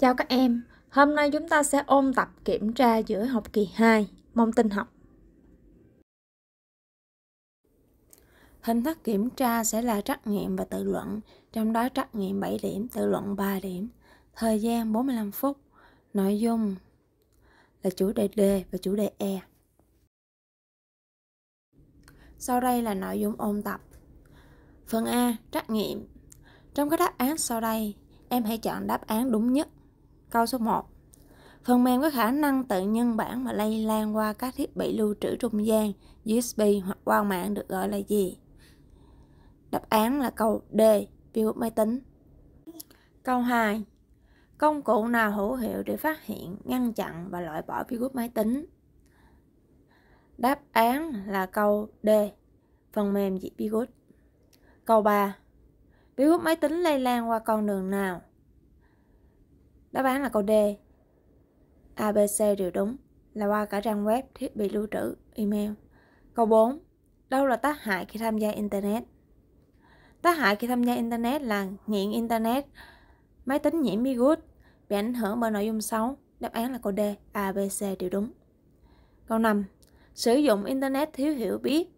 Chào các em, hôm nay chúng ta sẽ ôn tập kiểm tra giữa học kỳ 2, môn tin học. Hình thức kiểm tra sẽ là trắc nghiệm và tự luận, trong đó trắc nghiệm 7 điểm, tự luận 3 điểm, thời gian 45 phút, nội dung là chủ đề D và chủ đề E. Sau đây là nội dung ôn tập. Phần A, trắc nghiệm. Trong các đáp án sau đây, em hãy chọn đáp án đúng nhất Câu số 1. Phần mềm có khả năng tự nhân bản và lây lan qua các thiết bị lưu trữ trung gian USB hoặc qua mạng được gọi là gì? Đáp án là câu D, virus máy tính. Câu 2. Công cụ nào hữu hiệu để phát hiện, ngăn chặn và loại bỏ virus máy tính? Đáp án là câu D, phần mềm diệt virus. Câu 3. Virus máy tính lây lan qua con đường nào? Đáp án là câu D. ABC đều đúng, là qua cả trang web, thiết bị lưu trữ, email. Câu 4. Đâu là tác hại khi tham gia Internet? Tác hại khi tham gia Internet là nghiện Internet, máy tính nhiễm virus, bị ảnh hưởng bởi nội dung xấu. Đáp án là câu D, A, B, C đều đúng. Câu 5. Sử dụng Internet thiếu hiểu biết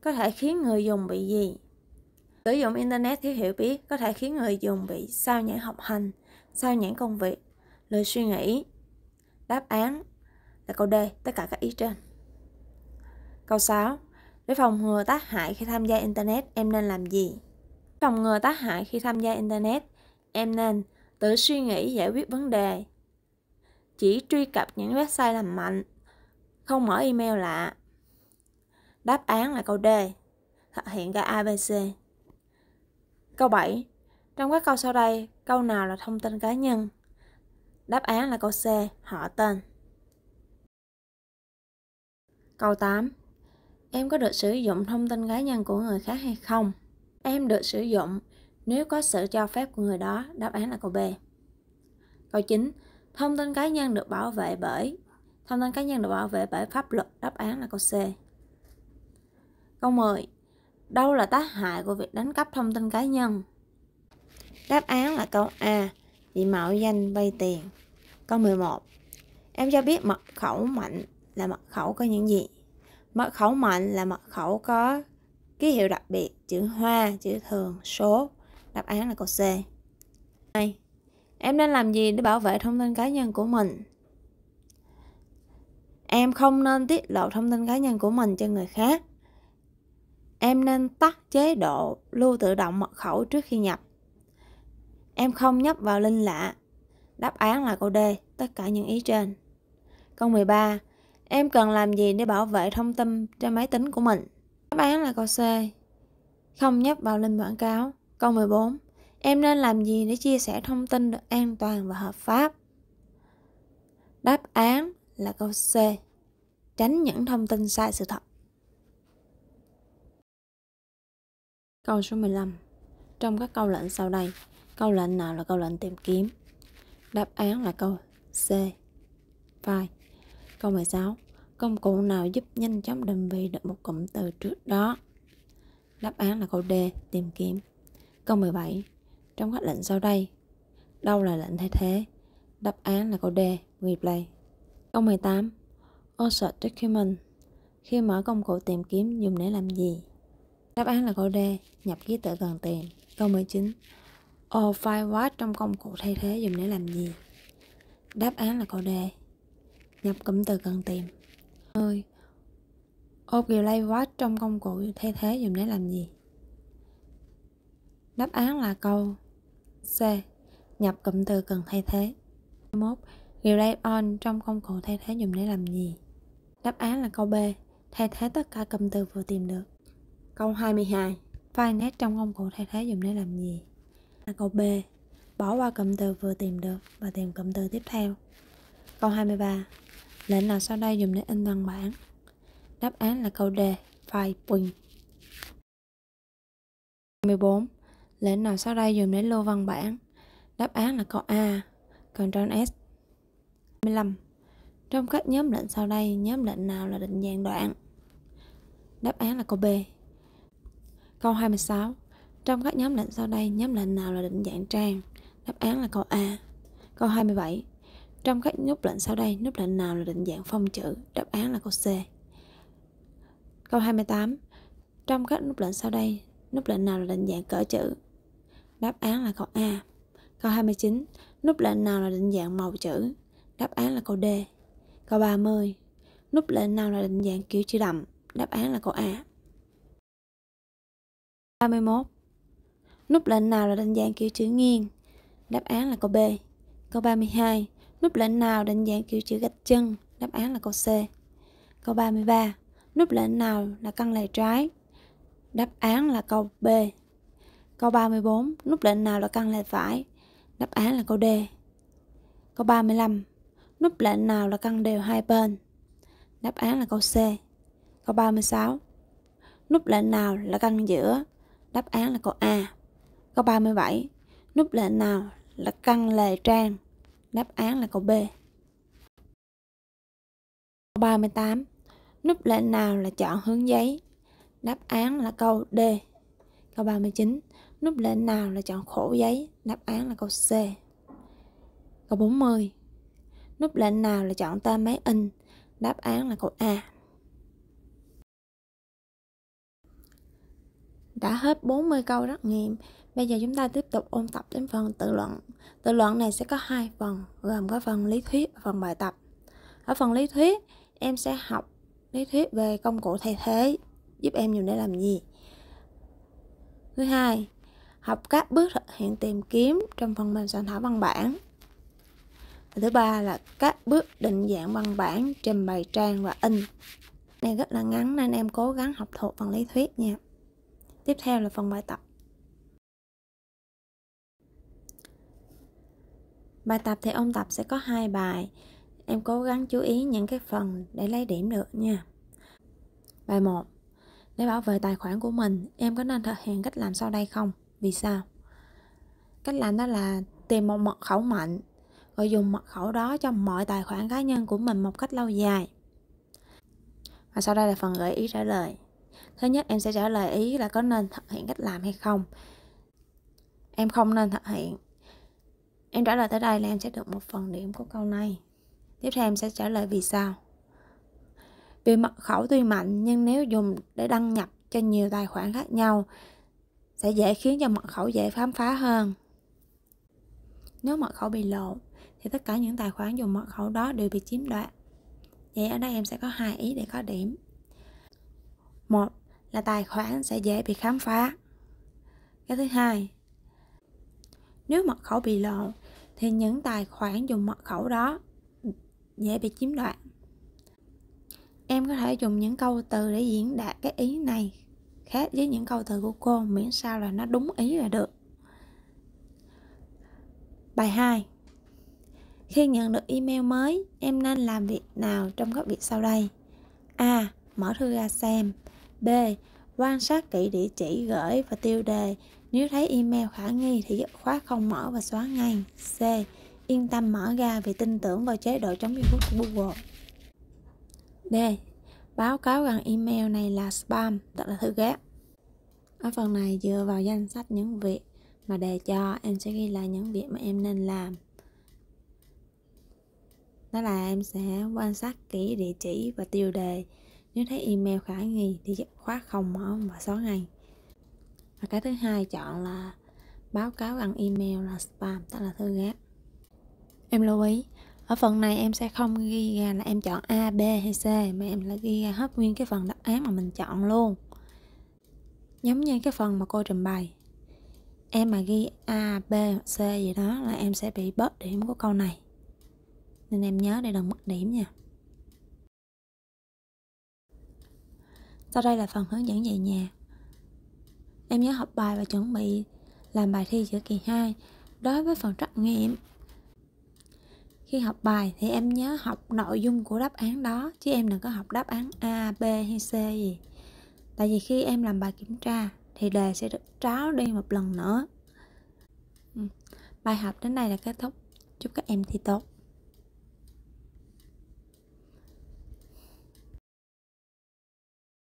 có thể khiến người dùng bị gì? Sử dụng Internet thiếu hiểu biết có thể khiến người dùng bị sao nhãn học hành, sao nhãn công việc, lời suy nghĩ. Đáp án là câu D, tất cả các ý trên. Câu 6. Để phòng ngừa tác hại khi tham gia Internet, em nên làm gì? Phòng ngừa tác hại khi tham gia Internet, em nên tự suy nghĩ giải quyết vấn đề. Chỉ truy cập những website làm mạnh, không mở email lạ. Đáp án là câu D, thực hiện cả ABC. Câu 7. Trong các câu sau đây, câu nào là thông tin cá nhân? Đáp án là câu C, họ tên. Câu 8. Em có được sử dụng thông tin cá nhân của người khác hay không? Em được sử dụng nếu có sự cho phép của người đó. Đáp án là câu B. Câu 9. Thông tin cá nhân được bảo vệ bởi Thông tin cá nhân được bảo vệ bởi pháp luật. Đáp án là câu C. Câu 10. Đâu là tác hại của việc đánh cắp thông tin cá nhân? Đáp án là câu A, vì mạo danh vay tiền. Câu 11. Em cho biết mật khẩu mạnh là mật khẩu có những gì? Mật khẩu mạnh là mật khẩu có ký hiệu đặc biệt, chữ hoa, chữ thường, số. Đáp án là câu C. 2. Em nên làm gì để bảo vệ thông tin cá nhân của mình? Em không nên tiết lộ thông tin cá nhân của mình cho người khác. Em nên tắt chế độ lưu tự động mật khẩu trước khi nhập. Em không nhấp vào linh lạ. Đáp án là câu D, tất cả những ý trên. Câu 13. Em cần làm gì để bảo vệ thông tin trên máy tính của mình? Đáp án là câu C. Không nhấp vào linh quảng cáo. Câu 14. Em nên làm gì để chia sẻ thông tin được an toàn và hợp pháp? Đáp án là câu C. Tránh những thông tin sai sự thật. Câu số 15. Trong các câu lệnh sau đây, Câu lệnh nào là câu lệnh tìm kiếm? Đáp án là câu C. File. Câu 16. Công cụ nào giúp nhanh chóng định vị được một cụm từ trước đó? Đáp án là câu D. Tìm kiếm. Câu 17. Trong các lệnh sau đây, đâu là lệnh thay thế? Đáp án là câu D. Replay. Câu 18. Insert document. Khi mở công cụ tìm kiếm dùng để làm gì? Đáp án là câu D. Nhập ký tự cần tìm. Câu 19. All ờ, Firewatch trong công cụ thay thế dùng để làm gì? Đáp án là câu D. Nhập cụm từ cần tìm. 10. Overlay Watch trong công cụ thay thế dùng để làm gì? Đáp án là câu C. Nhập cụm từ cần thay thế. 1. Relay on trong công cụ thay thế dùng để làm gì? Đáp án là câu B. Thay thế tất cả cụm từ vừa tìm được. Câu 22. Finet trong công cụ thay thế dùng để làm gì? là câu B bỏ qua cụm từ vừa tìm được và tìm cụm từ tiếp theo câu 23 lệnh nào sau đây dùng để in văn bản đáp án là câu D file pin 14 lệnh nào sau đây dùng để lưu văn bản đáp án là câu A Ctrl S 15 trong các nhóm lệnh sau đây nhóm lệnh nào là định dạng đoạn đáp án là câu B câu 26 trong các nhóm lệnh sau đây, nhóm lệnh nào là định dạng trang? Đáp án là câu A. Câu 27. Trong các nút lệnh sau đây, nút lệnh nào là định dạng phong chữ? Đáp án là câu C. Câu 28. Trong các nút lệnh sau đây, nút lệnh nào là định dạng cỡ chữ? Đáp án là câu A. Câu 29. Nút lệnh nào là định dạng màu chữ? Đáp án là câu D. Câu 30. Nút lệnh nào là định dạng kiểu chữ đậm? Đáp án là câu A. 31. Nút lệnh nào là định dạng kiểu chữ nghiêng? Đáp án là câu B. Câu 32. Nút lệnh nào định dạng kiểu chữ gạch chân? Đáp án là câu C. Câu 33. Nút lệnh nào là căn lề trái? Đáp án là câu B. Câu 34. Nút lệnh nào là căn lề phải? Đáp án là câu D. Câu 35. Nút lệnh nào là căn đều hai bên? Đáp án là câu C. Câu 36. Nút lệnh nào là căn giữa? Đáp án là câu A. Câu 37. nút lệnh nào là căn lề trang? Đáp án là câu B. Câu 38. nút lệnh nào là chọn hướng giấy? Đáp án là câu D. Câu 39. nút lệnh nào là chọn khổ giấy? Đáp án là câu C. Câu 40. nút lệnh nào là chọn tên máy in? Đáp án là câu A. Đã hết 40 câu trắc nghiệm. Bây giờ chúng ta tiếp tục ôn tập đến phần tự luận. Tự luận này sẽ có hai phần, gồm có phần lý thuyết và phần bài tập. Ở phần lý thuyết, em sẽ học lý thuyết về công cụ thay thế, giúp em dùng để làm gì. Thứ hai, học các bước thực hiện tìm kiếm trong phần mềm soạn thảo văn bản. Và thứ ba là các bước định dạng văn bản, trình bày trang và in. Này rất là ngắn nên em cố gắng học thuộc phần lý thuyết nha. Tiếp theo là phần bài tập. Bài tập thì ôn tập sẽ có hai bài. Em cố gắng chú ý những cái phần để lấy điểm được nha. Bài 1. Để bảo vệ tài khoản của mình, em có nên thực hiện cách làm sau đây không? Vì sao? Cách làm đó là tìm một mật khẩu mạnh rồi dùng mật khẩu đó cho mọi tài khoản cá nhân của mình một cách lâu dài. Và sau đây là phần gợi ý trả lời. Thứ nhất em sẽ trả lời ý là có nên thực hiện cách làm hay không. Em không nên thực hiện Em trả lời tới đây là em sẽ được một phần điểm của câu này. Tiếp theo em sẽ trả lời vì sao. Vì mật khẩu tuy mạnh nhưng nếu dùng để đăng nhập cho nhiều tài khoản khác nhau sẽ dễ khiến cho mật khẩu dễ khám phá hơn. Nếu mật khẩu bị lộ thì tất cả những tài khoản dùng mật khẩu đó đều bị chiếm đoạt. Vậy ở đây em sẽ có hai ý để có điểm. Một là tài khoản sẽ dễ bị khám phá. Cái thứ hai, nếu mật khẩu bị lộ thì những tài khoản dùng mật khẩu đó dễ bị chiếm đoạt em có thể dùng những câu từ để diễn đạt cái ý này khác với những câu từ của cô miễn sao là nó đúng ý là được bài 2 khi nhận được email mới em nên làm việc nào trong các việc sau đây a mở thư ra xem b quan sát kỹ địa chỉ gửi và tiêu đề nếu thấy email khả nghi thì dứt khóa không mở và xóa ngay. C. Yên tâm mở ra vì tin tưởng vào chế độ chống virus của Google. D. Báo cáo rằng email này là spam, tức là thư ghét. Ở phần này dựa vào danh sách những việc mà đề cho, em sẽ ghi lại những việc mà em nên làm. Đó là em sẽ quan sát kỹ địa chỉ và tiêu đề. Nếu thấy email khả nghi thì dứt khóa không mở và xóa ngay và cái thứ hai chọn là báo cáo bằng email là spam tức là thư gác em lưu ý ở phần này em sẽ không ghi ra là em chọn A, B hay C mà em lại ghi ra hết nguyên cái phần đáp án mà mình chọn luôn giống như cái phần mà cô trình bày em mà ghi A, B, C gì đó là em sẽ bị bớt điểm của câu này nên em nhớ để đừng mất điểm nha sau đây là phần hướng dẫn về nhà Em nhớ học bài và chuẩn bị làm bài thi giữa kỳ 2 đối với phần trắc nghiệm. Khi học bài thì em nhớ học nội dung của đáp án đó chứ em đừng có học đáp án A, B hay C gì. Tại vì khi em làm bài kiểm tra thì đề sẽ được tráo đi một lần nữa. Ừ, bài học đến đây là kết thúc. Chúc các em thi tốt.